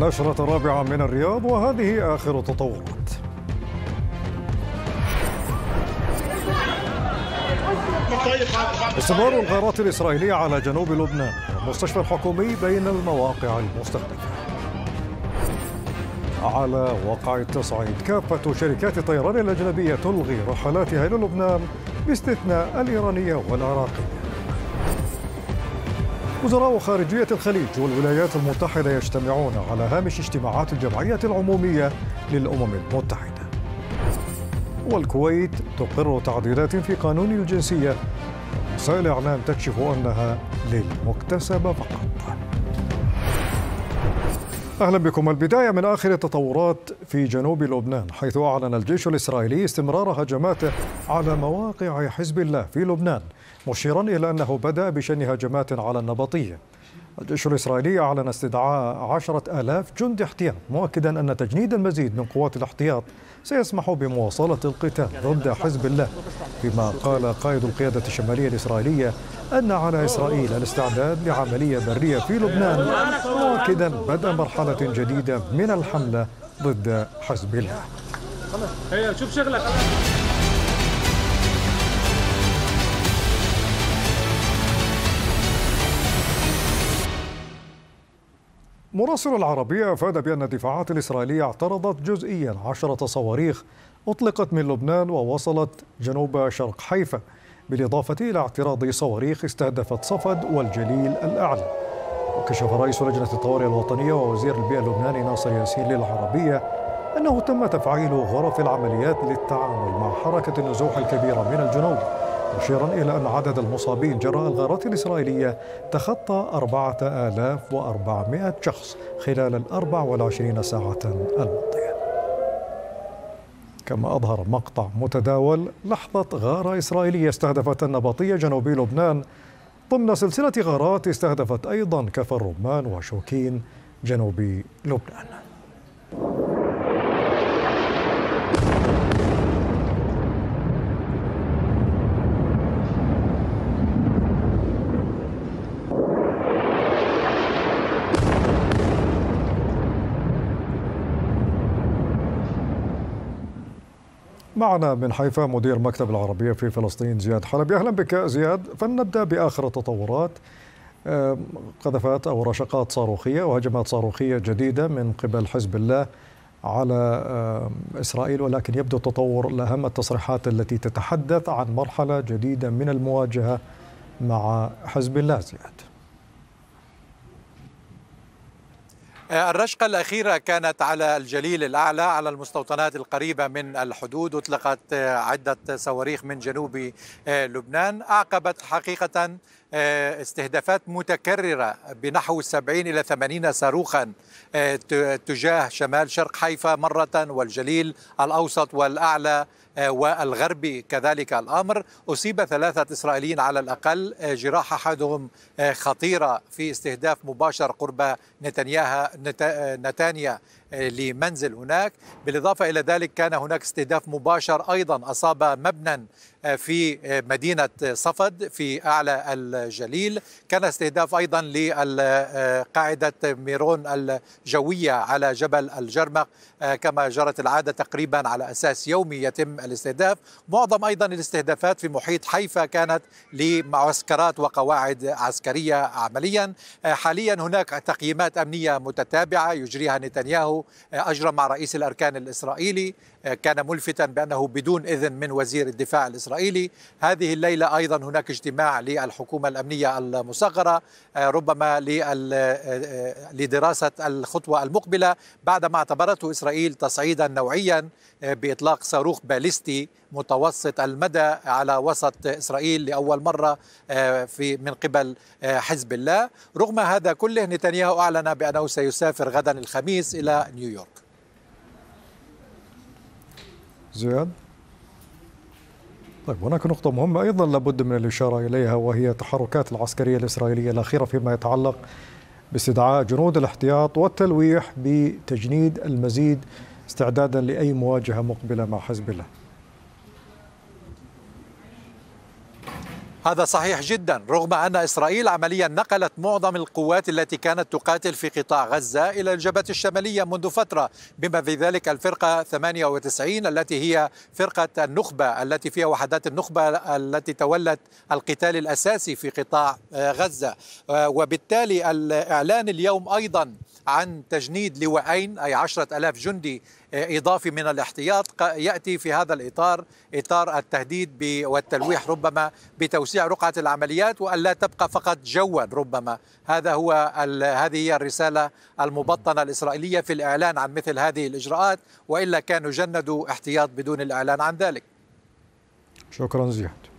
نشرة رابعة من الرياض وهذه آخر تطورات استمرار الغارات الإسرائيلية على جنوب لبنان المستشفى الحكومي بين المواقع المستهدفة على وقع التصعيد كافة شركات الطيران الأجنبية تلغي رحلاتها إلى لبنان باستثناء الإيرانية والعراقية وزراء خارجية الخليج والولايات المتحدة يجتمعون على هامش اجتماعات الجمعية العمومية للأمم المتحدة والكويت تقر تعديلات في قانون الجنسية وسائل الإعلام تكشف أنها للمكتسبة فقط أهلا بكم البداية من آخر التطورات في جنوب لبنان حيث أعلن الجيش الإسرائيلي استمرار هجماته على مواقع حزب الله في لبنان مشيرا إلى أنه بدأ بشن هجمات على النبطية الجيش الإسرائيلي أعلن استدعاء عشرة آلاف جند احتياط مؤكدا أن تجنيد المزيد من قوات الاحتياط سيسمح بمواصلة القتال ضد حزب الله فيما قال قائد القيادة الشمالية الإسرائيلية أن على إسرائيل الاستعداد لعملية برية في لبنان مؤكدا بدء مرحلة جديدة من الحملة ضد حزب الله شوف شغلك مراسل العربية أفاد بأن الدفاعات الإسرائيلية اعترضت جزئيا عشرة صواريخ أطلقت من لبنان ووصلت جنوب شرق حيفا بالإضافة إلى اعتراض صواريخ استهدفت صفد والجليل الأعلى وكشف رئيس لجنة الطوارئ الوطنية ووزير البيئة اللبناني ناصر ياسين للعربية أنه تم تفعيل غرف العمليات للتعامل مع حركة النزوح الكبيرة من الجنوب مشيرا إلى أن عدد المصابين جراء الغارات الإسرائيلية تخطى 4400 شخص خلال ال 24 ساعة الماضية كما أظهر مقطع متداول لحظة غارة إسرائيلية استهدفت النبطية جنوبي لبنان ضمن سلسلة غارات استهدفت أيضا كفر رمان وشوكين جنوبي لبنان معنا من حيفا مدير مكتب العربية في فلسطين زياد حلبي أهلا بك زياد فلنبدأ بآخر التطورات قذفات أو رشقات صاروخية وهجمات صاروخية جديدة من قبل حزب الله على إسرائيل ولكن يبدو التطور لأهم التصريحات التي تتحدث عن مرحلة جديدة من المواجهة مع حزب الله زياد آه، الرشقة الأخيرة كانت على الجليل الأعلى على المستوطنات القريبة من الحدود أطلقت آه، عدة صواريخ من جنوب آه، لبنان أعقبت حقيقة استهدافات متكررة بنحو 70 إلى 80 صاروخا تجاه شمال شرق حيفا مرة والجليل الأوسط والأعلى آه، والغربي كذلك الأمر أصيب ثلاثة إسرائيليين على الأقل آه، جراح أحدهم آه، خطيرة في استهداف مباشر قرب نتنياها نتانيا لمنزل هناك بالإضافة إلى ذلك كان هناك استهداف مباشر أيضا أصاب مبنى في مدينة صفد في أعلى الجليل كان استهداف أيضا لقاعدة ميرون الجوية على جبل الجرمق كما جرت العادة تقريبا على أساس يومي يتم الاستهداف معظم أيضا الاستهدافات في محيط حيفا كانت لمعسكرات وقواعد عسكرية عمليا آه، حاليا هناك تقييمات أمنية متتابعة يجريها نتنياهو آه، أجرى مع رئيس الأركان الإسرائيلي كان ملفتا بأنه بدون إذن من وزير الدفاع الإسرائيلي هذه الليلة أيضا هناك اجتماع للحكومة الأمنية المصغرة آه، ربما آه، آه، لدراسة الخطوة المقبلة بعدما اعتبرته إسرائيل تصعيدا نوعيا بإطلاق صاروخ باليستي متوسط المدى على وسط إسرائيل لأول مرة في من قبل حزب الله رغم هذا كله نتنياهو أعلن بأنه سيسافر غدا الخميس إلى نيويورك زياد طيب هناك نقطة مهمة أيضا لابد من الإشارة إليها وهي التحركات العسكرية الإسرائيلية الأخيرة فيما يتعلق باستدعاء جنود الاحتياط والتلويح بتجنيد المزيد استعدادا لأي مواجهة مقبلة مع حزب الله هذا صحيح جدا رغم أن إسرائيل عمليا نقلت معظم القوات التي كانت تقاتل في قطاع غزة إلى الجبهة الشمالية منذ فترة بما في ذلك الفرقة 98 التي هي فرقة النخبة التي فيها وحدات النخبة التي تولت القتال الأساسي في قطاع آه، غزة آه، وبالتالي الإعلان اليوم أيضا عن تجنيد لواءين أي عشرة ألاف جندي آه، إضافي من الاحتياط يأتي في هذا الإطار إطار التهديد والتلويح ربما بتوسيع رقعة العمليات وألا تبقى فقط جوا ربما هذا هو هذه هي الرسالة المبطنة الإسرائيلية في الإعلان عن مثل هذه الإجراءات وإلا كانوا جندوا احتياط بدون الإعلان عن ذلك شكرا زياد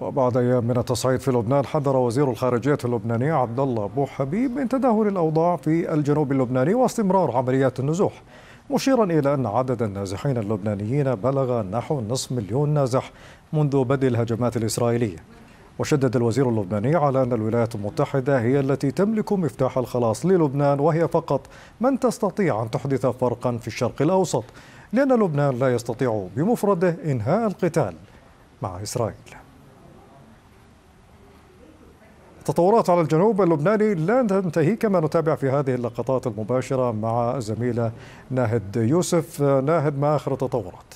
وبعد ايام من التصعيد في لبنان حذر وزير الخارجيه اللبناني عبد الله ابو حبيب من تدهور الاوضاع في الجنوب اللبناني واستمرار عمليات النزوح مشيرا الى ان عدد النازحين اللبنانيين بلغ نحو نصف مليون نازح منذ بدء الهجمات الاسرائيليه وشدد الوزير اللبناني على ان الولايات المتحده هي التي تملك مفتاح الخلاص للبنان وهي فقط من تستطيع ان تحدث فرقا في الشرق الاوسط لان لبنان لا يستطيع بمفرده انهاء القتال مع اسرائيل التطورات على الجنوب اللبناني لا تنتهي كما نتابع في هذه اللقطات المباشرة مع زميلة ناهد يوسف ناهد ما آخر التطورات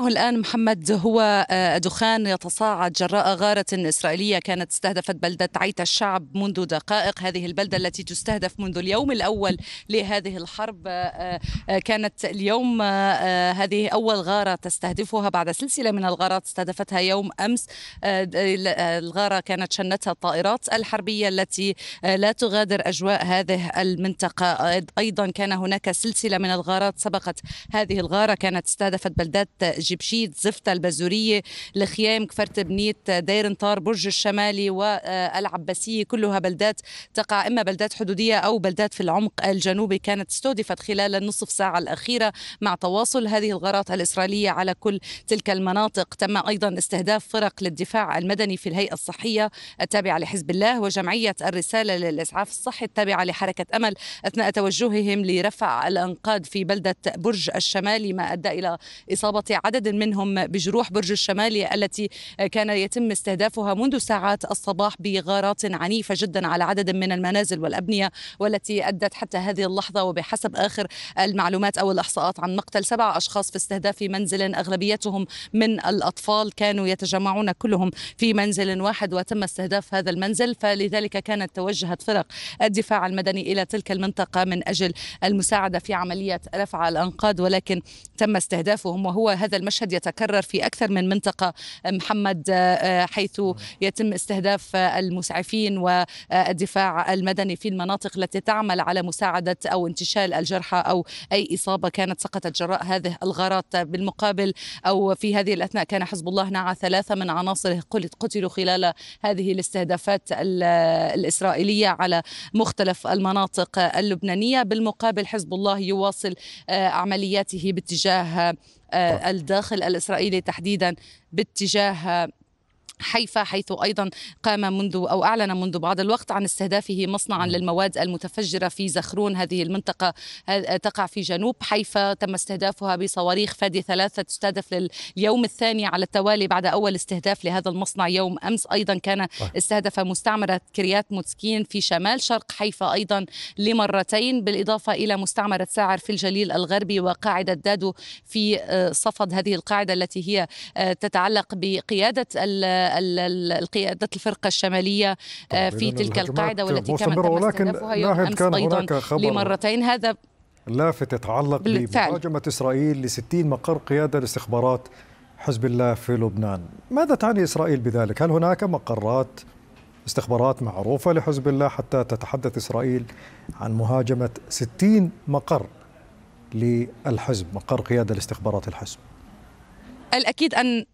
معه الآن محمد هو آه، دخان يتصاعد جراء غارة إسرائيلية كانت استهدفت بلدة عيت الشعب منذ دقائق هذه البلدة التي تستهدف منذ اليوم الأول لهذه الحرب آه، آه، كانت اليوم هذه أول غارة تستهدفها بعد سلسلة من الغارات استهدفتها يوم أمس الغارة كانت شنتها الطائرات الحربية التي لا تغادر أجواء هذه المنطقة أيضا كان هناك سلسلة من الغارات سبقت هذه الغارة كانت استهدفت بلدات جبشيت زفتة البزورية الخيام كفرت بنيت دير نطار برج الشمالي والعباسية آه، كلها بلدات تقع إما بلدات حدودية أو بلدات في العمق الجنوبي كانت استهدفت خلال النصف ساعة الأخيرة مع تواصل هذه الغارات الإسرائيلية على كل تلك المناطق تم أيضا استهداف فرق للدفاع المدني في الهيئة الصحية التابعة لحزب الله وجمعية الرسالة للإسعاف الصحي التابعة لحركة أمل أثناء توجههم لرفع الأنقاض في بلدة برج الشمالي ما أدى إلى إصابة عدد منهم بجروح برج الشمالي التي كان يتم استهدافها منذ ساعات الصباح بغارات عنيفة جدا على عدد من المنازل والأبنية والتي أدت حتى هذه اللحظة وبحسب آخر المعلومات أو الإحصاءات عن مقتل سبع أشخاص في استهداف منزل أغلبيتهم من الأطفال كانوا يتجمعون كلهم في منزل واحد وتم استهداف هذا المنزل فلذلك كانت توجهت فرق الدفاع المدني إلى تلك المنطقة من أجل المساعدة في عملية رفع الأنقاض ولكن تم استهدافهم وهو هذا المشهد يتكرر في أكثر من منطقة آه، محمد آه، آه، حيث يتم استهداف المسعفين والدفاع المدني في المناطق التي تعمل على مساعدة أو انتشال الجرحى أو أي إصابة كانت سقطت جراء هذه الغارات بالمقابل أو في هذه الأثناء كان حزب الله نعى ثلاثة من عناصره قتلوا خلال هذه الاستهدافات الإسرائيلية على مختلف المناطق اللبنانية بالمقابل حزب الله يواصل عملياته باتجاه آه، الداخل الإسرائيلي تحديدا باتجاه حيفا حيث ايضا قام منذ او اعلن منذ بعض الوقت عن استهدافه مصنعا نعم. للمواد المتفجره في زخرون هذه المنطقه تقع في جنوب حيفا تم استهدافها بصواريخ فادي ثلاثه تستهدف لليوم الثاني على التوالي بعد اول استهداف لهذا المصنع يوم امس ايضا كان استهدف مستعمره كريات موتسكين في شمال شرق حيفا ايضا لمرتين بالاضافه الى مستعمره ساعر في الجليل الغربي وقاعده دادو في آه، صفد هذه القاعده التي هي آه، تتعلق بقياده القيادة الفرقة الشمالية آه، في تلك القاعدة والتي كان تم يوم أمس كان أيضا لمرتين هذا لافت يتعلق بمهاجمة إسرائيل لستين مقر قيادة لاستخبارات حزب الله في لبنان ماذا تعني إسرائيل بذلك؟ هل هناك مقرات استخبارات معروفة لحزب الله حتى تتحدث إسرائيل عن مهاجمة 60 مقر للحزب مقر قيادة لاستخبارات الحزب الأكيد أن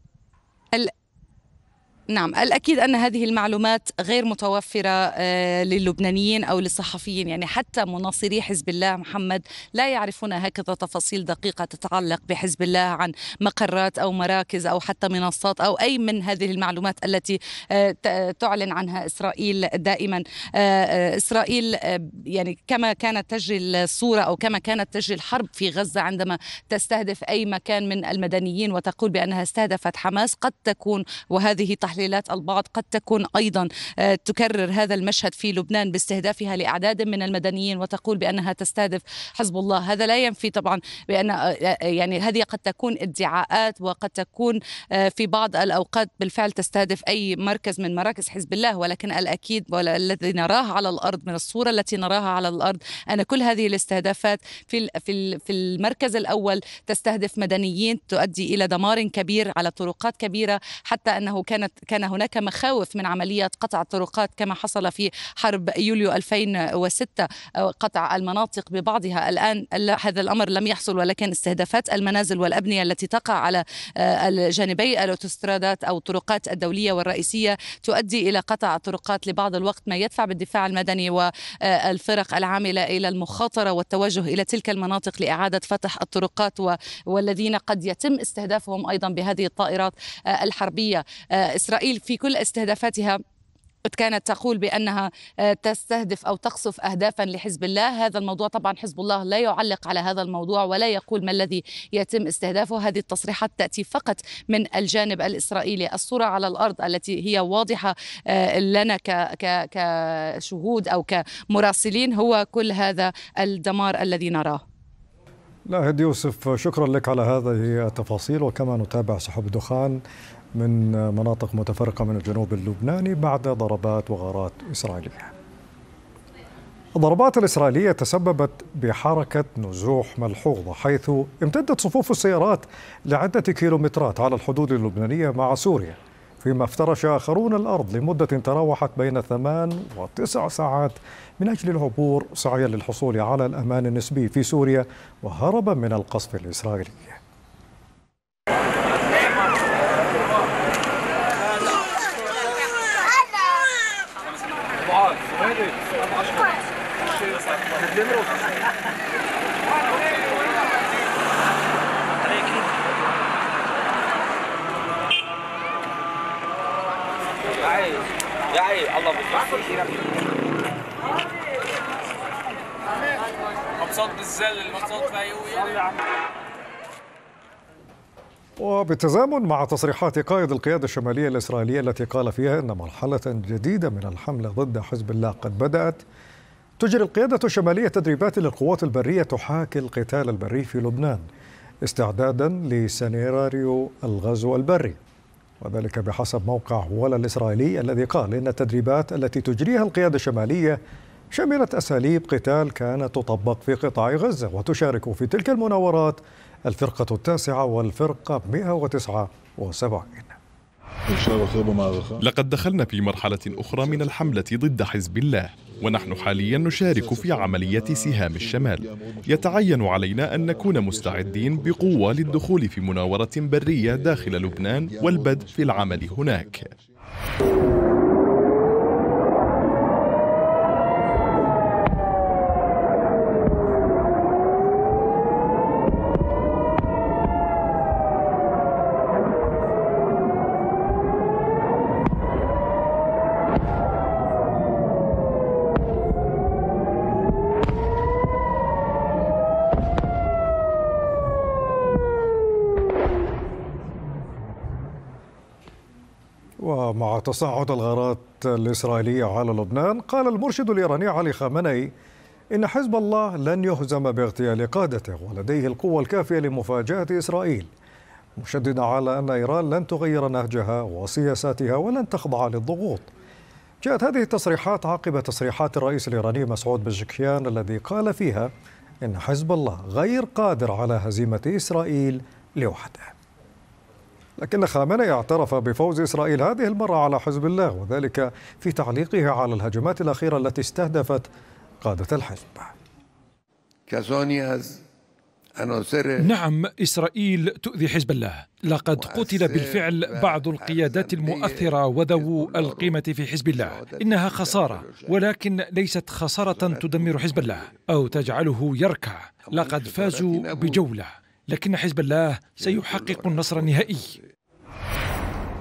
نعم الأكيد أن هذه المعلومات غير متوفرة آه، للبنانيين أو للصحفيين يعني حتى مناصري حزب الله محمد لا يعرفون هكذا تفاصيل دقيقة تتعلق بحزب الله عن مقرات أو مراكز أو حتى منصات أو أي من هذه المعلومات التي آه، تعلن عنها إسرائيل دائما آه، إسرائيل يعني كما كانت تجري الصورة أو كما كانت تجري الحرب في غزة عندما تستهدف أي مكان من المدنيين وتقول بأنها استهدفت حماس قد تكون وهذه تحليل تحليلات البعض قد تكون أيضا آه، تكرر هذا المشهد في لبنان باستهدافها لأعداد من المدنيين وتقول بأنها تستهدف حزب الله هذا لا ينفي طبعا بأن آه، آه، يعني هذه قد تكون ادعاءات وقد تكون في بعض الأوقات بالفعل تستهدف أي مركز من مراكز حزب الله ولكن الأكيد والذي نراه على الأرض من الصورة التي نراها على الأرض أن كل هذه الاستهدافات في في في المركز الأول تستهدف مدنيين تؤدي إلى دمار كبير على طرقات كبيرة حتى أنه كانت كان هناك مخاوف من عملية قطع الطرقات كما حصل في حرب يوليو 2006 قطع المناطق ببعضها الآن هذا الأمر لم يحصل ولكن استهدافات المنازل والأبنية التي تقع على آه، جانبي الأوتوسترادات أو الطرقات الدولية والرئيسية تؤدي إلى قطع الطرقات لبعض الوقت ما يدفع بالدفاع المدني والفرق آه، العاملة إلى المخاطرة والتوجه إلى تلك المناطق لإعادة فتح الطرقات والذين قد يتم استهدافهم أيضا بهذه الطائرات آه، الحربية إسرائيل إسرائيل في كل استهدافاتها كانت تقول بانها آه، تستهدف او تقصف اهدافا لحزب الله، هذا الموضوع طبعا حزب الله لا يعلق على هذا الموضوع ولا يقول ما الذي يتم استهدافه، هذه التصريحات تاتي فقط من الجانب الاسرائيلي، الصوره على الارض التي هي واضحه آه، لنا كشهود او كمراسلين هو كل هذا الدمار الذي نراه. لا هدي يوسف شكرا لك على هذه التفاصيل وكما نتابع سحب دخان من مناطق متفرقة من الجنوب اللبناني بعد ضربات وغارات إسرائيلية الضربات الإسرائيلية تسببت بحركة نزوح ملحوظة حيث امتدت صفوف السيارات لعدة كيلومترات على الحدود اللبنانية مع سوريا فيما افترش آخرون الأرض لمدة تراوحت بين ثمان وتسع ساعات من أجل العبور سعيا للحصول على الأمان النسبي في سوريا وهربا من القصف الإسرائيلي وبالتزامن مع تصريحات قائد القيادة الشمالية الإسرائيلية التي قال فيها أن مرحلة جديدة من الحملة ضد حزب الله قد بدأت تجري القيادة الشمالية تدريبات للقوات البرية تحاكي القتال البري في لبنان استعدادا لسيناريو الغزو البري وذلك بحسب موقع ولا الإسرائيلي الذي قال إن التدريبات التي تجريها القيادة الشمالية شملت أساليب قتال كانت تطبق في قطاع غزة وتشارك في تلك المناورات الفرقة التاسعة والفرقة 179 لقد دخلنا في مرحلة أخرى من الحملة ضد حزب الله ونحن حاليا نشارك في عملية سهام الشمال يتعين علينا أن نكون مستعدين بقوة للدخول في مناورة برية داخل لبنان والبدء في العمل هناك تصاعد الغارات الإسرائيلية على لبنان قال المرشد الإيراني علي خامنئي إن حزب الله لن يهزم باغتيال قادته ولديه القوة الكافية لمفاجأة إسرائيل مشددا على أن إيران لن تغير نهجها وسياساتها ولن تخضع للضغوط جاءت هذه التصريحات عقب تصريحات الرئيس الإيراني مسعود بزكيان الذي قال فيها إن حزب الله غير قادر على هزيمة إسرائيل لوحده لكن خامنئي اعترف بفوز إسرائيل هذه المرة على حزب الله وذلك في تعليقه على الهجمات الأخيرة التي استهدفت قادة الحزب نعم إسرائيل تؤذي حزب الله لقد قتل بالفعل بعض القيادات المؤثرة وذو القيمة في حزب الله إنها خسارة ولكن ليست خسارة تدمر حزب الله أو تجعله يركع لقد فازوا بجولة لكن حزب الله سيحقق النصر النهائي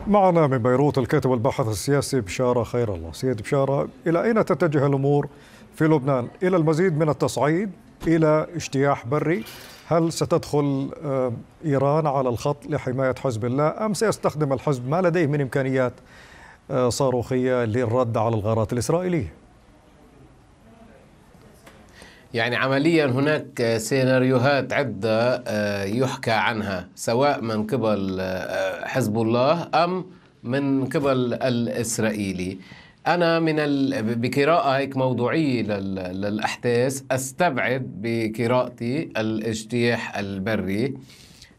معنا من بيروت الكاتب والباحث السياسي بشارة خير الله سيد بشارة إلى أين تتجه الأمور في لبنان إلى المزيد من التصعيد إلى اجتياح بري هل ستدخل آه، إيران على الخط لحماية حزب الله أم سيستخدم الحزب ما لديه من إمكانيات آه، صاروخية للرد على الغارات الإسرائيلية يعني عمليا هناك سيناريوهات عدة آه، يحكى عنها سواء من قبل آه، حزب الله أم من قبل الإسرائيلي أنا من ال... بقراءة هيك موضوعية لل... للأحداث أستبعد بقراءتي الاجتياح البري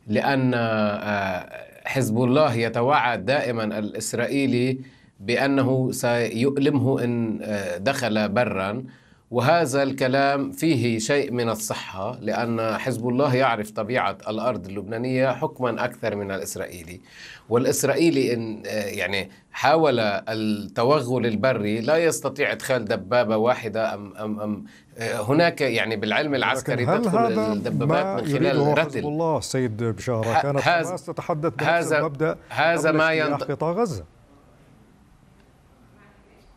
لأن آه، حزب الله يتوعد دائما الإسرائيلي بأنه سيؤلمه إن دخل برا وهذا الكلام فيه شيء من الصحة لأن حزب الله يعرف طبيعة الأرض اللبنانية حكما أكثر من الإسرائيلي والإسرائيلي إن آه، يعني حاول التوغل البري لا يستطيع إدخال دبابة واحدة أم, أم, أم آه، هناك يعني بالعلم العسكري تدخل الدبابات من خلال رتل حزب الله السيد بشارة كانت هذا تتحدث هذا المبدأ هذا ما ينطق غزة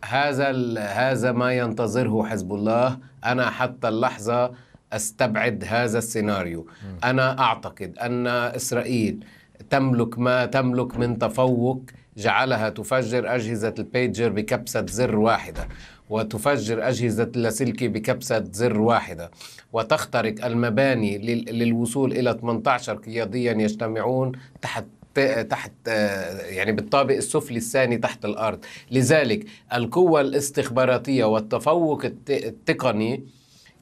هذا هذا ما ينتظره حزب الله انا حتى اللحظه استبعد هذا السيناريو انا اعتقد ان اسرائيل تملك ما تملك من تفوق جعلها تفجر اجهزه البيجر بكبسه زر واحده وتفجر أجهزة اللاسلكي بكبسة زر واحدة وتخترق المباني للوصول إلى 18 قياديا يجتمعون تحت تحت يعني بالطابق السفلي الثاني تحت الارض لذلك القوه الاستخباراتيه والتفوق التقني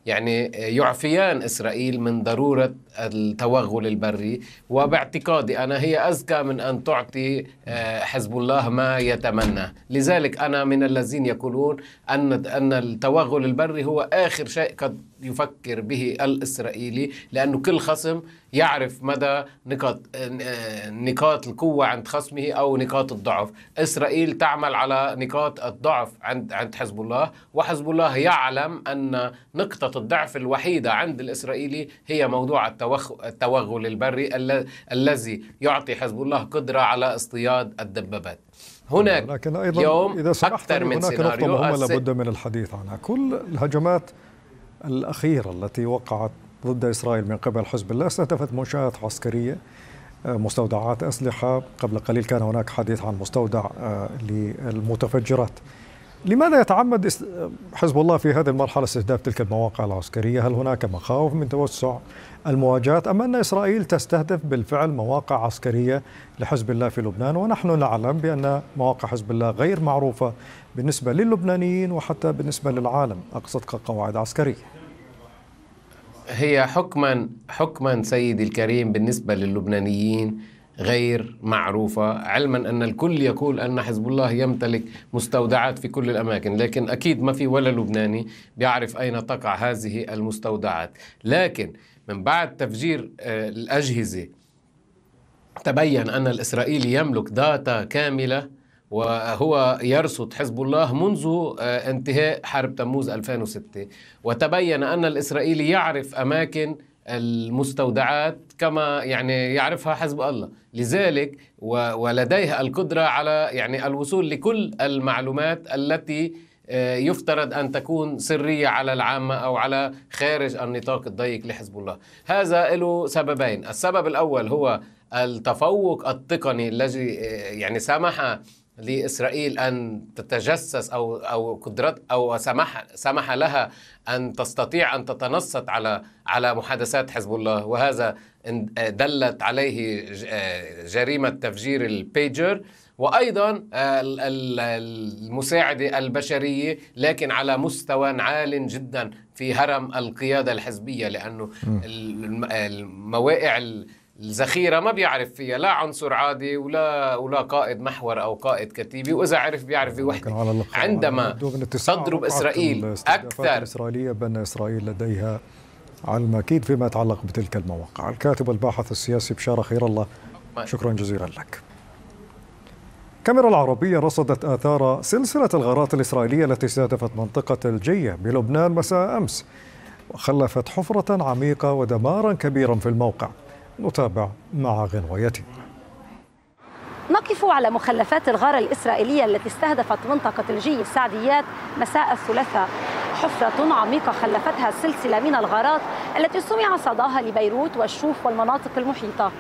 يعني يعفيان اسرائيل من ضروره التوغل البري وباعتقادي أنا هي أزكى من أن تعطي آه، حزب الله ما يتمنى لذلك أنا من الذين يقولون أن أن التوغل البري هو آخر شيء قد يفكر به الإسرائيلي لأنه كل خصم يعرف مدى نقاط آه، نقاط القوة عند خصمه أو نقاط الضعف إسرائيل تعمل على نقاط الضعف عند عند حزب الله وحزب الله يعلم أن نقطة الضعف الوحيدة عند الإسرائيلي هي موضوع التوغل التوغل البري الذي يعطي حزب الله قدرة على اصطياد الدبابات هناك لكن أيضا يوم إذا أكثر من هناك سيناريو مهمة لابد من الحديث عنها كل الهجمات الأخيرة التي وقعت ضد إسرائيل من قبل حزب الله استهدفت منشآت عسكرية آه، مستودعات أسلحة قبل قليل كان هناك حديث عن مستودع آه، للمتفجرات لماذا يتعمد حزب الله في هذه المرحلة استهداف تلك المواقع العسكرية؟ هل هناك مخاوف من توسع المواجهات أم أن إسرائيل تستهدف بالفعل مواقع عسكرية لحزب الله في لبنان؟ ونحن نعلم بأن مواقع حزب الله غير معروفة بالنسبة للبنانيين وحتى بالنسبة للعالم أقصد كقواعد عسكرية هي حكما حكما سيدي الكريم بالنسبة للبنانيين غير معروفة علما أن الكل يقول أن حزب الله يمتلك مستودعات في كل الأماكن لكن أكيد ما في ولا لبناني بيعرف أين تقع هذه المستودعات لكن من بعد تفجير آه، الأجهزة تبين أن الإسرائيلي يملك داتا كاملة وهو يرصد حزب الله منذ آه، انتهاء حرب تموز 2006 وتبين أن الإسرائيلي يعرف أماكن المستودعات كما يعني يعرفها حزب الله لذلك ولديها القدرة على يعني الوصول لكل المعلومات التي آه، يفترض أن تكون سرية على العامة أو على خارج النطاق الضيق لحزب الله هذا له سببين السبب الأول هو التفوق التقني الذي آه، يعني سمح لاسرائيل ان تتجسس او او قدرات او سمح سمح لها ان تستطيع ان تتنصت على على محادثات حزب الله وهذا دلت عليه آه، جريمه تفجير البيجر وايضا المساعده البشريه لكن على مستوى عال جدا في هرم القياده الحزبيه لانه المواقع الذخيرة ما بيعرف فيها لا عنصر عادي ولا ولا قائد محور أو قائد كتيبي وإذا عرف بيعرف بوحده عندما تضرب إسرائيل أكثر الإسرائيلية بأن إسرائيل لديها علم أكيد فيما يتعلق بتلك المواقع الكاتب الباحث السياسي بشارة خير الله شكرا جزيلا لك الكاميرا العربية رصدت آثار سلسلة الغارات الإسرائيلية التي استهدفت منطقة الجية بلبنان مساء أمس وخلفت حفرة عميقة ودمارا كبيرا في الموقع نتابع مع غنويته نقف على مخلفات الغارة الإسرائيلية التي استهدفت منطقة الجي السعديات مساء الثلاثاء حفرة عميقة خلفتها سلسلة من الغارات التي سمع صداها لبيروت والشوف والمناطق المحيطة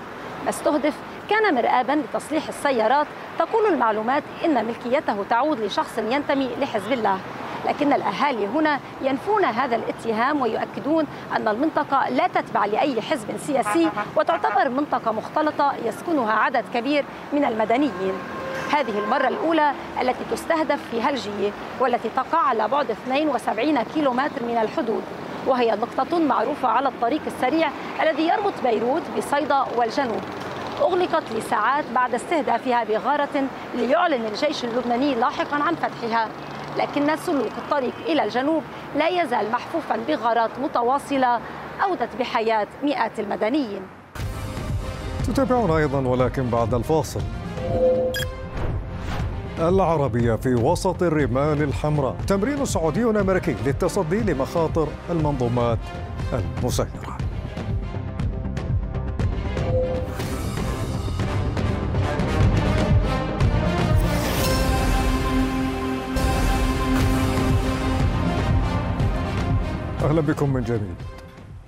ما استهدف كان مرآبا لتصليح السيارات تقول المعلومات إن ملكيته تعود لشخص ينتمي لحزب الله لكن الأهالي هنا ينفون هذا الاتهام ويؤكدون أن المنطقة لا تتبع لأي حزب سياسي وتعتبر منطقة مختلطة يسكنها عدد كبير من المدنيين هذه المرة الأولى التي تستهدف في هلجية والتي تقع على بعد 72 كيلومتر من الحدود وهي نقطة معروفة على الطريق السريع الذي يربط بيروت بصيدا والجنوب أغلقت لساعات بعد استهدافها بغارة ليعلن الجيش اللبناني لاحقا عن فتحها لكن سلوك الطريق إلى الجنوب لا يزال محفوفا بغارات متواصلة أودت بحياة مئات المدنيين تتابعون أيضا ولكن بعد الفاصل العربية في وسط الرمال الحمراء تمرين سعودي أمريكي للتصدي لمخاطر المنظومات المسيرة أهلا بكم من جديد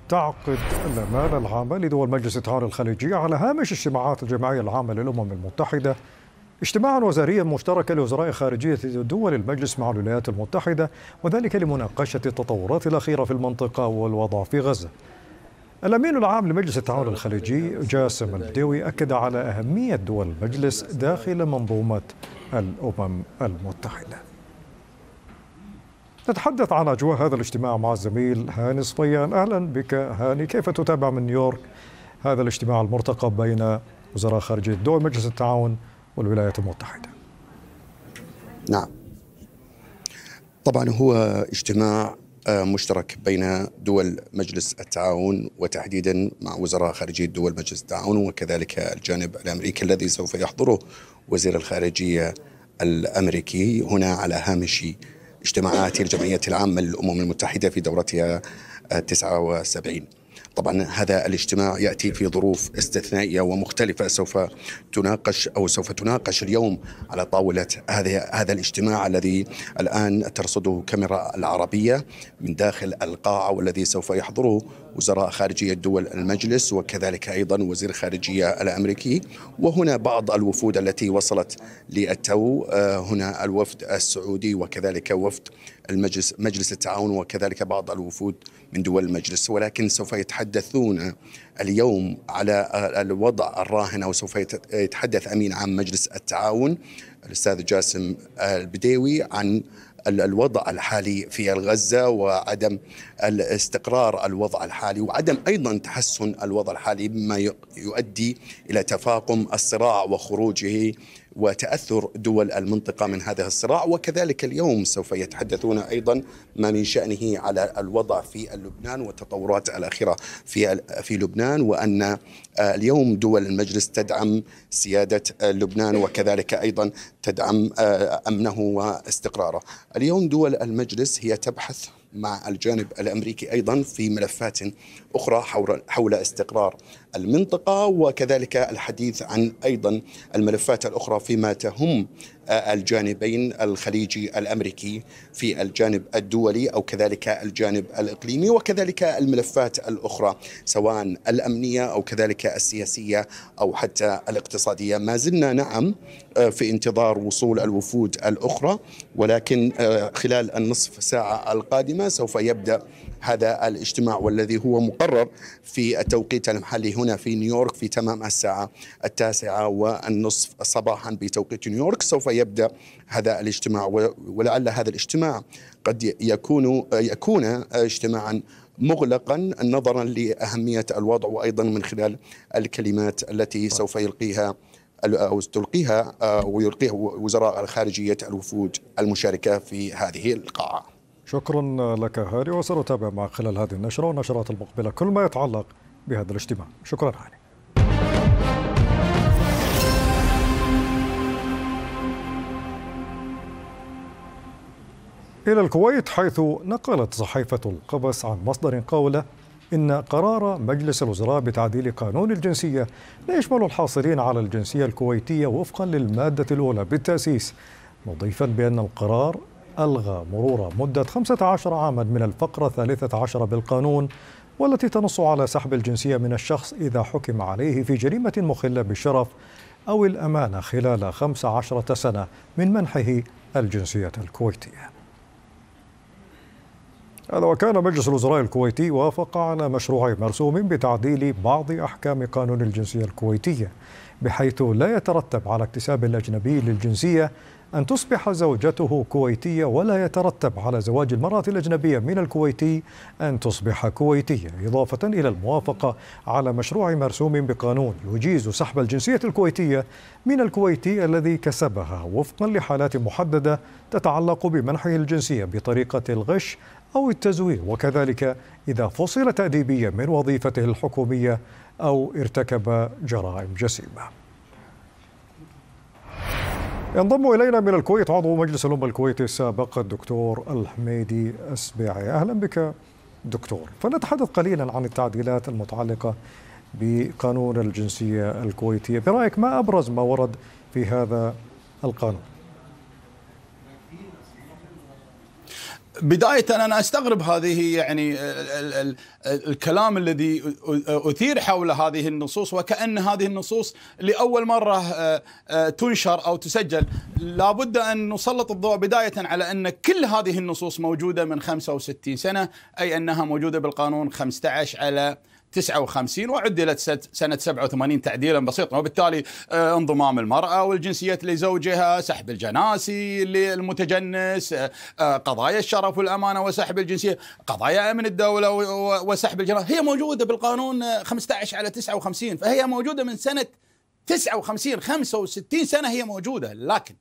تعقد الأمانة العامة لدول مجلس التعاون الخليجي على هامش اجتماعات الجمعية العامة للأمم المتحدة اجتماعا وزاريا مشتركا لوزراء خارجية دول المجلس مع الولايات المتحدة وذلك لمناقشة التطورات الأخيرة في المنطقة والوضع في غزة الأمين العام لمجلس التعاون الخليجي جاسم البديوي أكد على أهمية دول المجلس داخل منظومة الأمم المتحدة نتحدث عن أجواء هذا الاجتماع مع الزميل هاني صفيان أهلا بك هاني كيف تتابع من نيويورك هذا الاجتماع المرتقب بين وزراء خارجية دول مجلس التعاون والولايات المتحدة نعم طبعا هو اجتماع آه، مشترك بين دول مجلس التعاون وتحديدا مع وزراء خارجية دول مجلس التعاون وكذلك الجانب الأمريكي الذي سوف يحضره وزير الخارجية الأمريكي هنا على هامش اجتماعات الجمعية العامة للأمم المتحدة في دورتها 79 طبعا هذا الاجتماع ياتي في ظروف استثنائيه ومختلفه سوف تناقش او سوف تناقش اليوم على طاوله هذا هذا الاجتماع الذي الان ترصده كاميرا العربيه من داخل القاعه والذي سوف يحضره وزراء خارجية دول المجلس وكذلك أيضا وزير خارجية الأمريكي وهنا بعض الوفود التي وصلت للتو آه، هنا الوفد السعودي وكذلك وفد المجلس مجلس التعاون وكذلك بعض الوفود من دول المجلس ولكن سوف يتحدثون اليوم على آه، الوضع الراهن أو سوف يتحدث أمين عام مجلس التعاون الأستاذ جاسم آه، البديوي عن الوضع الحالي في غزة وعدم الاستقرار الوضع الحالي وعدم أيضا تحسن الوضع الحالي مما يؤدي إلى تفاقم الصراع وخروجه وتاثر دول المنطقه من هذا الصراع وكذلك اليوم سوف يتحدثون ايضا ما من شانه على الوضع في لبنان والتطورات الاخيره في في لبنان وان آه، اليوم دول المجلس تدعم سياده آه، لبنان وكذلك ايضا تدعم آه، امنه واستقراره. اليوم دول المجلس هي تبحث مع الجانب الامريكي ايضا في ملفات اخرى حول حول استقرار المنطقة وكذلك الحديث عن أيضا الملفات الأخرى فيما تهم آه، الجانبين الخليجي الامريكي في الجانب الدولي او كذلك الجانب الاقليمي وكذلك الملفات الاخرى سواء الامنيه او كذلك السياسيه او حتى الاقتصاديه ما زلنا نعم آه، في انتظار وصول الوفود الاخرى ولكن آه، خلال النصف ساعة القادمة سوف يبدأ هذا الاجتماع والذي هو مقرر في التوقيت المحلي هنا في نيويورك في تمام الساعة التاسعة والنصف صباحا بتوقيت نيويورك سوف يبدأ هذا الاجتماع ولعل هذا الاجتماع قد يكون يكون آه، اجتماعا مغلقا نظرا لأهمية الوضع وأيضا من خلال الكلمات التي سوف يلقيها أو تلقيها آه، ويلقيها وزراء الخارجية الوفود المشاركة في هذه القاعة شكرا لك هاري وسنتابع معك خلال هذه النشرة والنشرات المقبلة كل ما يتعلق بهذا الاجتماع شكرا هاري. إلى الكويت حيث نقلت صحيفة القبس عن مصدر قوله إن قرار مجلس الوزراء بتعديل قانون الجنسية لا يشمل الحاصلين على الجنسية الكويتية وفقا للمادة الأولى بالتأسيس مضيفا بأن القرار ألغى مرور مدة 15 عاما من الفقرة الثالثة بالقانون والتي تنص على سحب الجنسية من الشخص إذا حكم عليه في جريمة مخلة بالشرف أو الأمانة خلال 15 سنة من منحه الجنسية الكويتية هذا وكان مجلس الوزراء الكويتي وافق على مشروع مرسوم بتعديل بعض أحكام قانون الجنسية الكويتية بحيث لا يترتب على اكتساب الأجنبي للجنسية أن تصبح زوجته كويتية ولا يترتب على زواج المرأة الأجنبية من الكويتي أن تصبح كويتية إضافة إلى الموافقة على مشروع مرسوم بقانون يجيز سحب الجنسية الكويتية من الكويتي الذي كسبها وفقا لحالات محددة تتعلق بمنحه الجنسية بطريقة الغش أو التزوير وكذلك إذا فصل تأديبيا من وظيفته الحكومية أو ارتكب جرائم جسيمة ينضم إلينا من الكويت عضو مجلس الأمة الكويتي السابق الدكتور الحميدي السبيعي أهلا بك دكتور فنتحدث قليلا عن التعديلات المتعلقة بقانون الجنسية الكويتية برأيك ما أبرز ما ورد في هذا القانون بداية أنا أستغرب هذه يعني ال ال الكلام الذي أثير حول هذه النصوص وكأن هذه النصوص لأول مرة تنشر أو تسجل لابد أن نسلط الضوء بداية على أن كل هذه النصوص موجودة من 65 سنة أي أنها موجودة بالقانون 15 على 59 وعدلت سنة 87 تعديلا بسيطا وبالتالي آه، انضمام المرأة والجنسيات لزوجها سحب الجناسي للمتجنس آه، آه، قضايا الشرف والأمانة وسحب الجنسية قضايا أمن الدولة وسحب الجناسي هي موجودة بالقانون 15 على 59 فهي موجودة من سنة 59 65 سنة هي موجودة لكن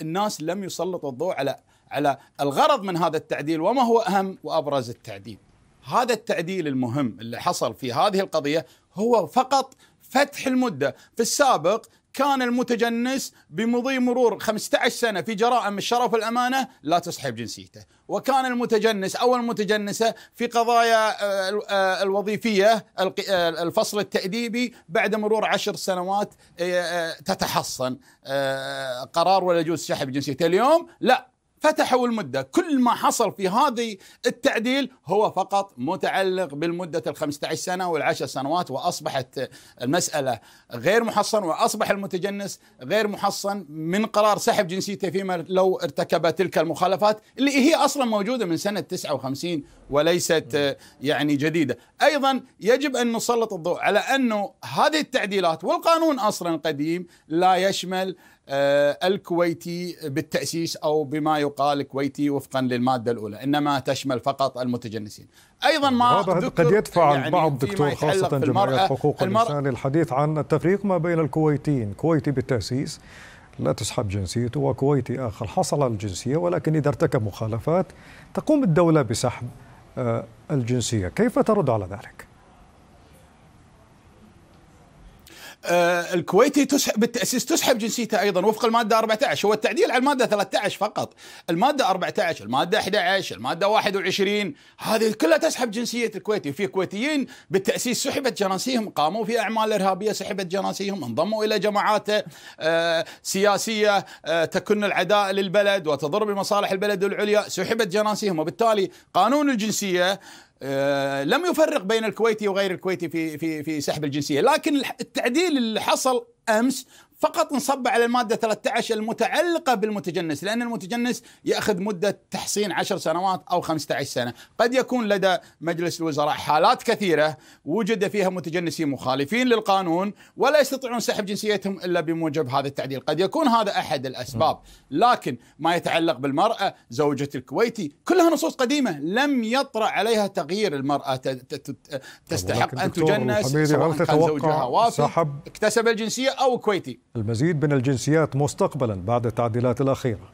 الناس لم يسلطوا الضوء على على الغرض من هذا التعديل وما هو أهم وأبرز التعديل هذا التعديل المهم اللي حصل في هذه القضيه هو فقط فتح المده في السابق كان المتجنس بمضي مرور 15 سنه في جرائم الشرف والامانه لا تسحب جنسيته، وكان المتجنس او المتجنسه في قضايا آه، آه، الوظيفيه آه، الفصل التاديبي بعد مرور عشر سنوات تتحصن قرار ولا يجوز سحب جنسيته، اليوم لا فتحوا المدة كل ما حصل في هذه التعديل هو فقط متعلق بالمدة ال 15 سنة والعشر سنوات وأصبحت المسألة غير محصن وأصبح المتجنس غير محصن من قرار سحب جنسيته فيما لو ارتكب تلك المخالفات اللي هي أصلا موجودة من سنة 59 وليست يعني جديدة أيضا يجب أن نسلط الضوء على أنه هذه التعديلات والقانون أصلا قديم لا يشمل آه، الكويتي بالتأسيس أو بما يقال كويتي وفقا للمادة الأولى إنما تشمل فقط المتجنسين أيضا ما هذا قد يدفع يعني البعض دكتور خاصة جمعية حقوق الإنسان للحديث عن التفريق ما بين الكويتيين كويتي بالتأسيس لا تسحب جنسيته وكويتي آخر حصل الجنسية ولكن إذا ارتكب مخالفات تقوم الدولة بسحب آه، الجنسية كيف ترد على ذلك؟ آه، الكويتي تسحب بالتاسيس تسحب جنسيته ايضا وفق الماده 14 هو التعديل على الماده 13 فقط الماده 14 الماده 11 الماده 21 هذه كلها تسحب جنسيه الكويتي وفي كويتيين بالتاسيس سحبت جنسيهم قاموا في اعمال ارهابيه سحبت جنسيهم انضموا الى جماعات آه، سياسيه آه، تكن العداء للبلد وتضر بمصالح البلد العليا سحبت جنسيهم وبالتالي قانون الجنسيه آه، لم يفرق بين الكويتي وغير الكويتي في في في سحب الجنسيه، لكن التعديل اللي حصل امس فقط نصب على المادة 13 المتعلقة بالمتجنس لأن المتجنس يأخذ مدة تحصين 10 سنوات أو 15 سنة قد يكون لدى مجلس الوزراء حالات كثيرة وجد فيها متجنسين مخالفين للقانون ولا يستطيعون سحب جنسيتهم إلا بموجب هذا التعديل قد يكون هذا أحد الأسباب لكن ما يتعلق بالمرأة زوجة الكويتي كلها نصوص قديمة لم يطرأ عليها تغيير المرأة تستحق أن تجنس سواء كان زوجها وافي اكتسب الجنسية أو كويتي المزيد من الجنسيات مستقبلا بعد التعديلات الأخيرة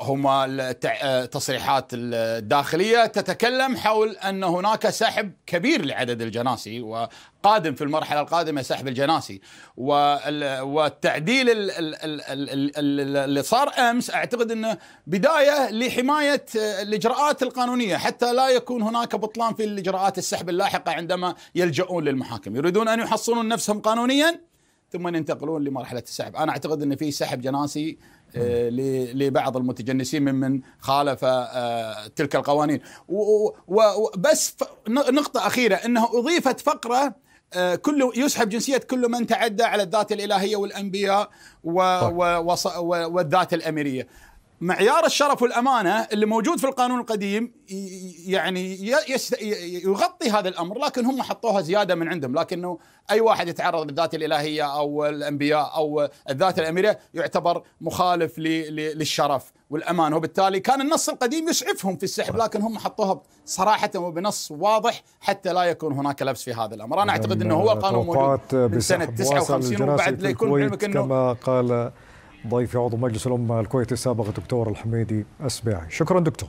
هما التصريحات الداخلية تتكلم حول أن هناك سحب كبير لعدد الجناسي وقادم في المرحلة القادمة سحب الجناسي والتعديل اللي صار أمس أعتقد أنه بداية لحماية آه، الإجراءات القانونية حتى لا يكون هناك بطلان في الإجراءات السحب اللاحقة عندما يلجؤون للمحاكم يريدون أن يحصنون نفسهم قانونيا ثم ينتقلون لمرحلة السحب أنا أعتقد أن في سحب جناسي آه، لبعض المتجنسين ممن خالف آه، تلك القوانين وبس نقطة أخيرة أنه أضيفت فقرة آه، كل يسحب جنسية كل من تعدى على الذات الإلهية والأنبياء والذات الأميرية معيار الشرف والامانه اللي موجود في القانون القديم يعني يغطي هذا الامر لكن هم حطوها زياده من عندهم لكنه اي واحد يتعرض للذات الالهيه او الانبياء او الذات الاميريه يعتبر مخالف للشرف والامانه وبالتالي كان النص القديم يسعفهم في السحب لكن هم حطوها صراحه وبنص واضح حتى لا يكون هناك لبس في هذا الامر انا اعتقد انه هو قانون موجود من سنه 59 وبعد لا يكون علمك انه كما قال ضيف عضو مجلس الأمة الكويتي السابق الدكتور الحميدي أسباعي شكرا دكتور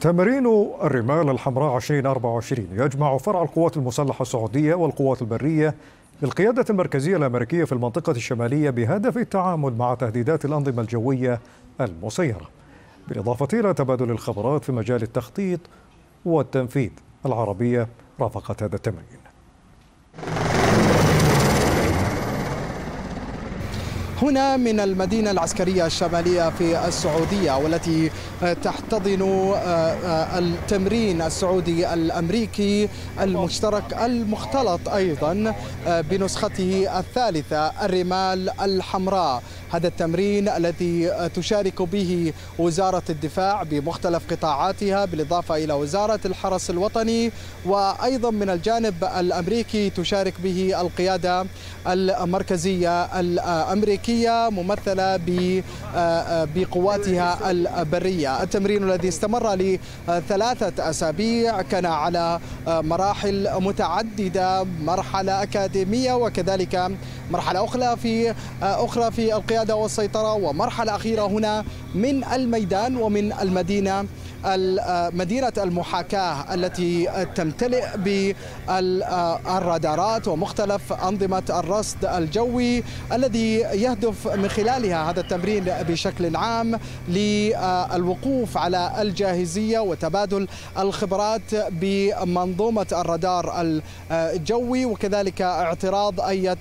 تمرين الرمال الحمراء 2024 يجمع فرع القوات المسلحة السعودية والقوات البرية بالقيادة المركزية الأمريكية في المنطقة الشمالية بهدف التعامل مع تهديدات الأنظمة الجوية المسيرة بالإضافة إلى تبادل الخبرات في مجال التخطيط والتنفيذ العربية رافقت هذا التمرين هنا من المدينة العسكرية الشمالية في السعودية والتي تحتضن آه، آه، التمرين السعودي الأمريكي المشترك المختلط أيضا آه، بنسخته الثالثة الرمال الحمراء هذا التمرين الذي تشارك به وزارة الدفاع بمختلف قطاعاتها بالإضافة إلى وزارة الحرس الوطني وأيضا من الجانب الأمريكي تشارك به القيادة المركزية الأمريكية ممثلة بقواتها البرية التمرين الذي استمر لثلاثة أسابيع كان على مراحل متعددة مرحلة أكاديمية وكذلك مرحلة أخرى في أخرى في القيادة والسيطرة ومرحلة أخيرة هنا من الميدان ومن المدينة مدينة المحاكاة التي تمتلئ بالرادارات ومختلف أنظمة الرادارات الرصد الجوي الذي يهدف من خلالها هذا التمرين بشكل عام للوقوف على الجاهزية وتبادل الخبرات بمنظومة الرادار الجوي وكذلك اعتراض أي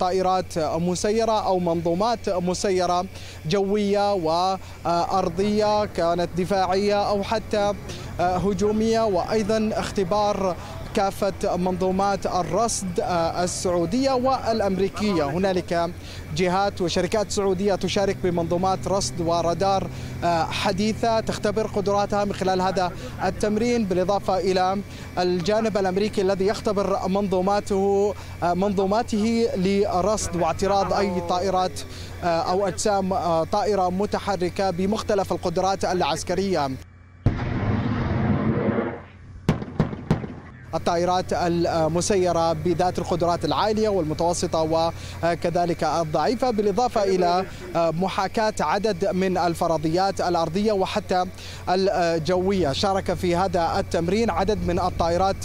طائرات مسيرة أو منظومات مسيرة جوية وأرضية كانت دفاعية أو حتى هجومية وأيضا اختبار كافة منظومات الرصد آه، السعودية والأمريكية هنالك جهات وشركات سعودية تشارك بمنظومات رصد ورادار آه، حديثة تختبر قدراتها من خلال هذا التمرين بالإضافة إلى الجانب الأمريكي الذي يختبر منظوماته آه، منظوماته لرصد واعتراض أي طائرات أو أجسام طائرة متحركة بمختلف القدرات العسكرية الطائرات المسيرة بذات القدرات العالية والمتوسطة وكذلك الضعيفة بالإضافة إلى محاكاة عدد من الفرضيات الأرضية وحتى الجوية شارك في هذا التمرين عدد من الطائرات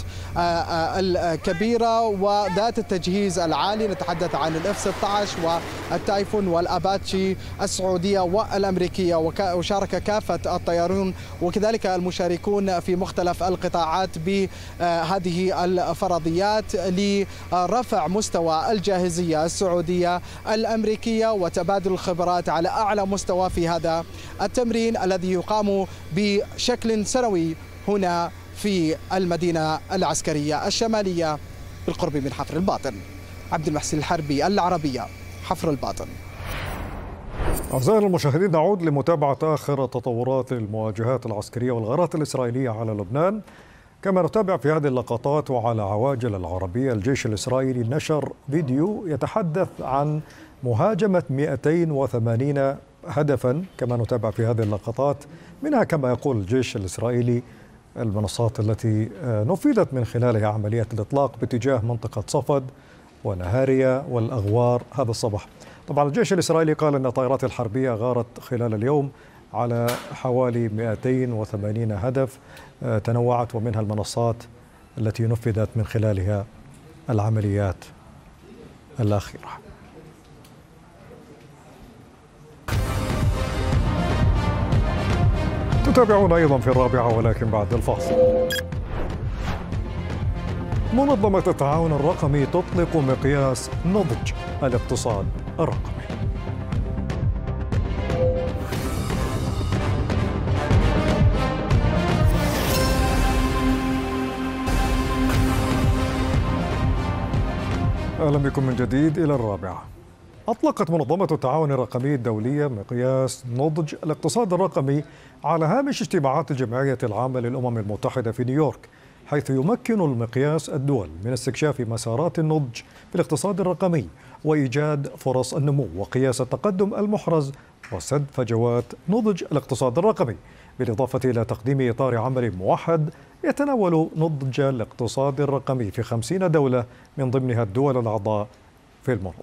الكبيرة وذات التجهيز العالي نتحدث عن الاف 16 والتايفون والاباتشي السعودية والأمريكية وشارك كافة الطيارون وكذلك المشاركون في مختلف القطاعات بهذا هذه الفرضيات لرفع مستوى الجاهزية السعودية الأمريكية وتبادل الخبرات على أعلى مستوى في هذا التمرين الذي يقام بشكل سنوي هنا في المدينة العسكرية الشمالية بالقرب من حفر الباطن عبد المحسن الحربي العربية حفر الباطن أعزائي المشاهدين نعود لمتابعة آخر تطورات المواجهات العسكرية والغارات الإسرائيلية على لبنان كما نتابع في هذه اللقطات وعلى عواجل العربية الجيش الإسرائيلي نشر فيديو يتحدث عن مهاجمة 280 هدفا كما نتابع في هذه اللقطات منها كما يقول الجيش الإسرائيلي المنصات التي آه، نفذت من خلالها عملية الإطلاق باتجاه منطقة صفد ونهاريا والأغوار هذا الصباح طبعا الجيش الإسرائيلي قال أن الطائرات الحربية غارت خلال اليوم على حوالي 280 هدف آه، تنوعت ومنها المنصات التي نفذت من خلالها العمليات الأخيرة تتابعون أيضا في الرابعة ولكن بعد الفاصل منظمة التعاون الرقمي تطلق مقياس نضج الاقتصاد الرقمي أهلا بكم من جديد إلى الرابعة أطلقت منظمة التعاون الرقمي الدولية مقياس نضج الاقتصاد الرقمي على هامش اجتماعات الجمعية العامة للأمم المتحدة في نيويورك حيث يمكن المقياس الدول من استكشاف مسارات النضج في الاقتصاد الرقمي وإيجاد فرص النمو وقياس التقدم المحرز وسد فجوات نضج الاقتصاد الرقمي بالإضافة إلى تقديم إطار عمل موحد يتناول نضج الاقتصاد الرقمي في خمسين دولة من ضمنها الدول الأعضاء في المنظمة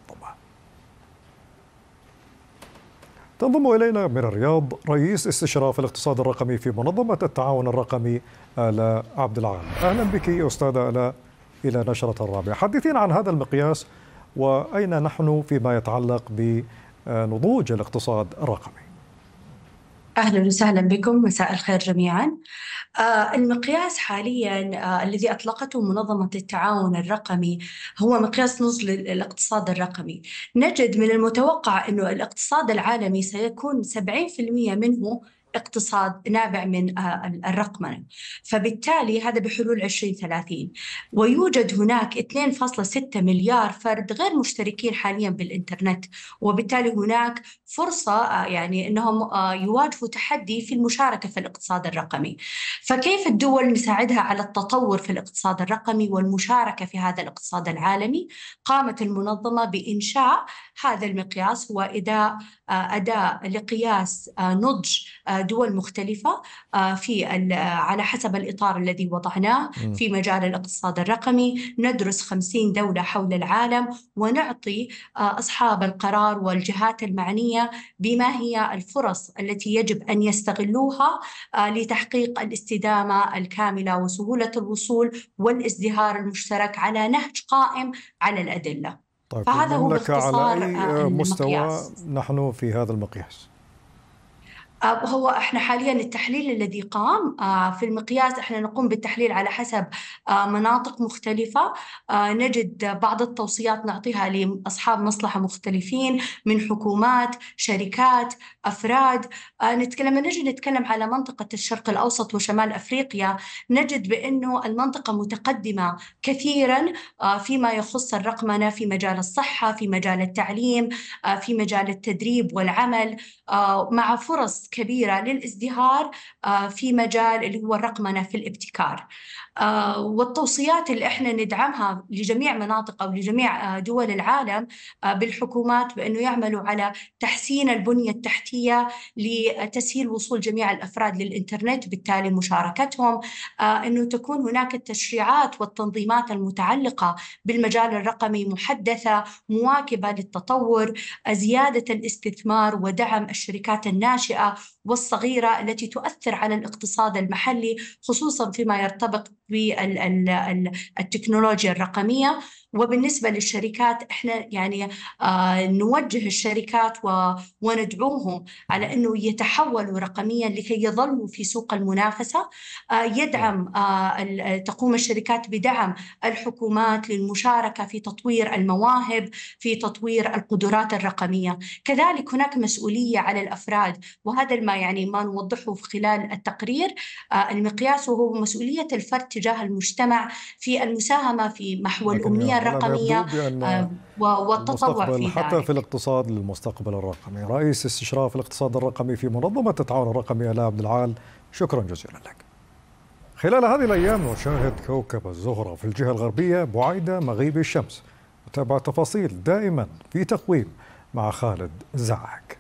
تنضم إلينا من الرياض رئيس استشراف الاقتصاد الرقمي في منظمة التعاون الرقمي آلاء عبد العال أهلا بك أستاذة آلاء إلى نشرة الرابعة حدثينا عن هذا المقياس وأين نحن فيما يتعلق بنضوج الاقتصاد الرقمي أهلا وسهلا بكم مساء الخير جميعا آه، المقياس حاليا آه، الذي أطلقته منظمة التعاون الرقمي هو مقياس نزل للاقتصاد الرقمي نجد من المتوقع أنه الاقتصاد العالمي سيكون 70% منه اقتصاد نابع من آه، الرقمنة فبالتالي هذا بحلول 2030 ويوجد هناك 2.6 مليار فرد غير مشتركين حاليا بالإنترنت وبالتالي هناك فرصة آه، يعني أنهم آه، يواجهوا تحدي في المشاركة في الاقتصاد الرقمي فكيف الدول نساعدها على التطور في الاقتصاد الرقمي والمشاركة في هذا الاقتصاد العالمي قامت المنظمة بإنشاء هذا المقياس هو آه، أداة لقياس نضج دول مختلفة في على حسب الإطار الذي وضعناه في مجال الاقتصاد الرقمي ندرس 50 دولة حول العالم ونعطي أصحاب القرار والجهات المعنية بما هي الفرص التي يجب ان يستغلوها آه، لتحقيق الاستدامه الكامله وسهوله الوصول والازدهار المشترك على نهج قائم على الادله. طيب فهذا هو باختصار على أي آه، مستوى المقياس. نحن في هذا المقياس؟ آه، هو احنا حاليا التحليل الذي قام آه، في المقياس احنا نقوم بالتحليل على حسب آه، مناطق مختلفه نجد بعض التوصيات نعطيها لاصحاب مصلحه مختلفين من حكومات شركات افراد نتكلم نجي نتكلم على منطقه الشرق الاوسط وشمال افريقيا نجد بانه المنطقه متقدمه كثيرا فيما يخص الرقمنه في مجال الصحه في مجال التعليم في مجال التدريب والعمل آه، مع فرص كبيرة للازدهار آه، في مجال اللي هو الرقمنة في الابتكار آه، والتوصيات اللي احنا ندعمها لجميع مناطق او لجميع آه، دول العالم آه، بالحكومات بانه يعملوا على تحسين البنيه التحتيه لتسهيل وصول جميع الافراد للانترنت بالتالي مشاركتهم انه تكون هناك التشريعات والتنظيمات المتعلقه بالمجال الرقمي محدثه مواكبه للتطور زياده الاستثمار ودعم الشركات الناشئه والصغيره التي تؤثر على الاقتصاد المحلي خصوصا فيما يرتبط بالتكنولوجيا الرقميه وبالنسبه للشركات احنا يعني آه، نوجه الشركات وندعوهم على انه يتحولوا رقميا لكي يظلوا في سوق المنافسه آه، يدعم آه، تقوم الشركات بدعم الحكومات للمشاركه في تطوير المواهب في تطوير القدرات الرقميه كذلك هناك مسؤوليه على الافراد وهذا ما يعني ما نوضحه في خلال التقرير المقياس وهو مسؤوليه الفرد تجاه المجتمع في المساهمة في محو الأمنية الرقمية آه، والتطوع في ذلك حتى في الاقتصاد للمستقبل الرقمي رئيس استشراف الاقتصاد الرقمي في منظمة التعاون الرقمي ألا عبد العال شكرا جزيلا لك خلال هذه الأيام نشاهد كوكب الزهرة في الجهة الغربية بعيدة مغيب الشمس نتابع تفاصيل دائما في تقويم مع خالد زعك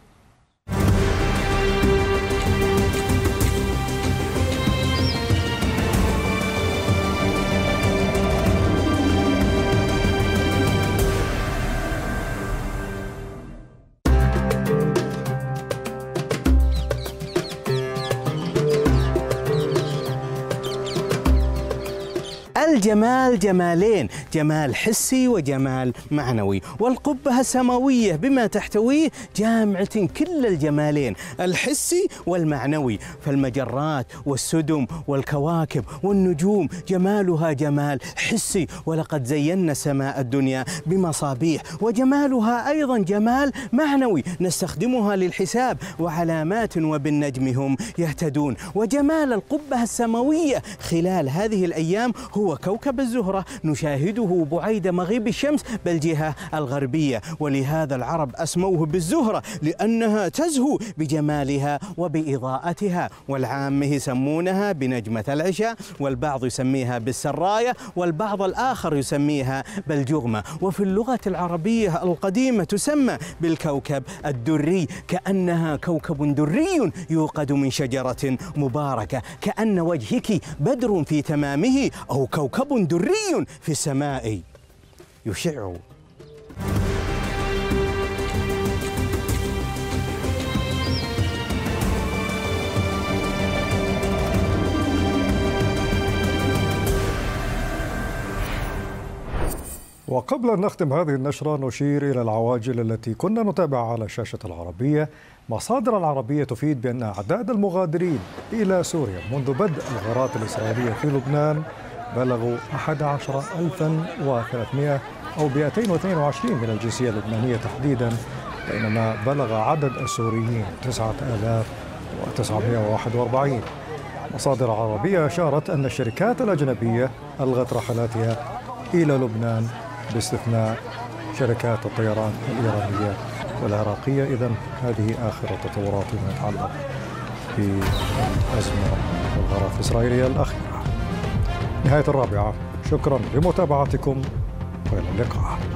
الجمال جمالين جمال حسي وجمال معنوي والقبة السماوية بما تحتويه جامعة كل الجمالين الحسي والمعنوي فالمجرات والسدم والكواكب والنجوم جمالها جمال حسي ولقد زينا سماء الدنيا بمصابيح وجمالها أيضا جمال معنوي نستخدمها للحساب وعلامات وبالنجم هم يهتدون وجمال القبة السماوية خلال هذه الأيام هو وكوكب الزهرة نشاهده بعيد مغيب الشمس بالجهة الغربية ولهذا العرب أسموه بالزهرة لأنها تزهو بجمالها وبإضاءتها والعامة يسمونها بنجمة العشاء والبعض يسميها بالسراية والبعض الآخر يسميها بالجغمة وفي اللغة العربية القديمة تسمى بالكوكب الدري كأنها كوكب دري يوقد من شجرة مباركة كأن وجهك بدر في تمامه أو كوكب كوكب دري في السماء يشع وقبل أن نختم هذه النشرة نشير إلى العواجل التي كنا نتابعها على شاشة العربية مصادر العربية تفيد بأن أعداد المغادرين إلى سوريا منذ بدء الغارات الإسرائيلية في لبنان بلغوا 11300 أو 222 من الجنسية اللبنانية تحديدا بينما بلغ عدد السوريين 9941 مصادر عربية أشارت أن الشركات الأجنبية ألغت رحلاتها إلى لبنان باستثناء شركات الطيران الإيرانية والعراقية إذا هذه آخر التطورات فيما يتعلق بأزمة الغارات الإسرائيلية الأخيرة نهاية الرابعة شكرا لمتابعتكم وإلى اللقاء